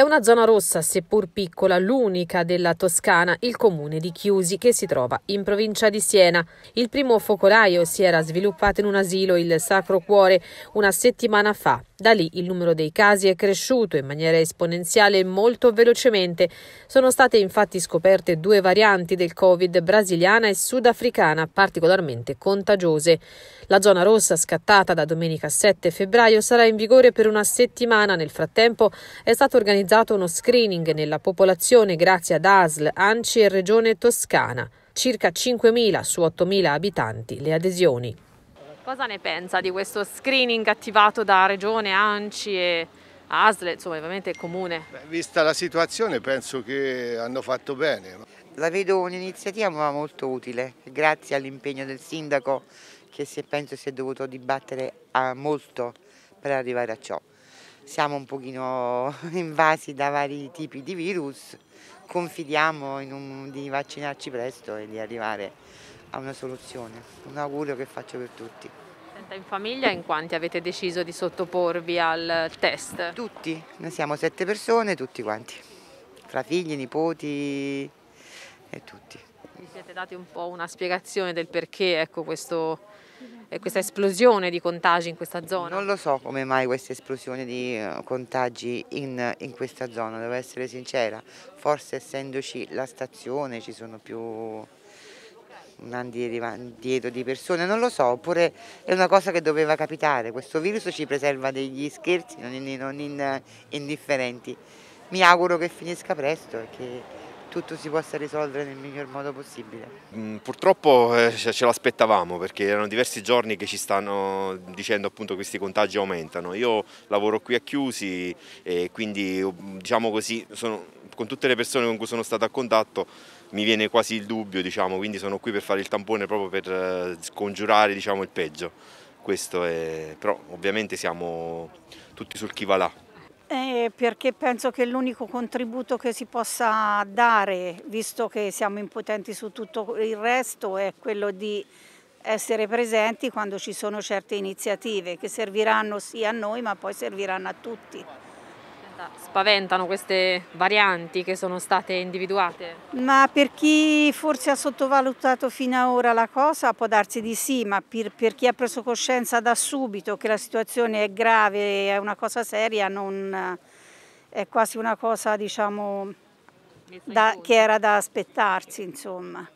È una zona rossa, seppur piccola, l'unica della Toscana, il comune di Chiusi, che si trova in provincia di Siena. Il primo focolaio si era sviluppato in un asilo, il Sacro Cuore, una settimana fa. Da lì il numero dei casi è cresciuto in maniera esponenziale e molto velocemente. Sono state infatti scoperte due varianti del Covid, brasiliana e sudafricana, particolarmente contagiose. La zona rossa, scattata da domenica 7 febbraio, sarà in vigore per una settimana. Nel frattempo è stato organizzato realizzato uno screening nella popolazione grazie ad ASL, ANCI e Regione Toscana. Circa 5.000 su 8.000 abitanti le adesioni. Cosa ne pensa di questo screening attivato da Regione, ANCI e ASL, insomma ovviamente Comune? Beh, vista la situazione penso che hanno fatto bene. La vedo un'iniziativa molto utile, grazie all'impegno del sindaco che si è, penso si è dovuto dibattere ah, molto per arrivare a ciò siamo un pochino invasi da vari tipi di virus, confidiamo un, di vaccinarci presto e di arrivare a una soluzione. Un augurio che faccio per tutti. Senta, in famiglia in quanti avete deciso di sottoporvi al test? Tutti, noi siamo sette persone, tutti quanti, fra figli, nipoti e tutti. Vi siete dati un po' una spiegazione del perché ecco, questo eh, questa esplosione di contagi in questa zona? Non lo so come mai questa esplosione di eh, contagi in, in questa zona, devo essere sincera, forse essendoci la stazione ci sono più un andietro di persone, non lo so, oppure è una cosa che doveva capitare, questo virus ci preserva degli scherzi non, in, non in, eh, indifferenti. Mi auguro che finisca presto e che tutto si possa risolvere nel miglior modo possibile. Mm, purtroppo eh, ce l'aspettavamo perché erano diversi giorni che ci stanno dicendo appunto che questi contagi aumentano. Io lavoro qui a Chiusi e quindi diciamo così sono, con tutte le persone con cui sono stato a contatto mi viene quasi il dubbio, diciamo, quindi sono qui per fare il tampone proprio per eh, scongiurare diciamo, il peggio. Questo è, però ovviamente siamo tutti sul chi va là. Eh, perché penso che l'unico contributo che si possa dare, visto che siamo impotenti su tutto il resto, è quello di essere presenti quando ci sono certe iniziative che serviranno sì a noi ma poi serviranno a tutti. Spaventano queste varianti che sono state individuate? Ma per chi forse ha sottovalutato fino ad ora la cosa può darsi di sì, ma per, per chi ha preso coscienza da subito che la situazione è grave, è una cosa seria, non, è quasi una cosa diciamo, da, che era da aspettarsi. Insomma.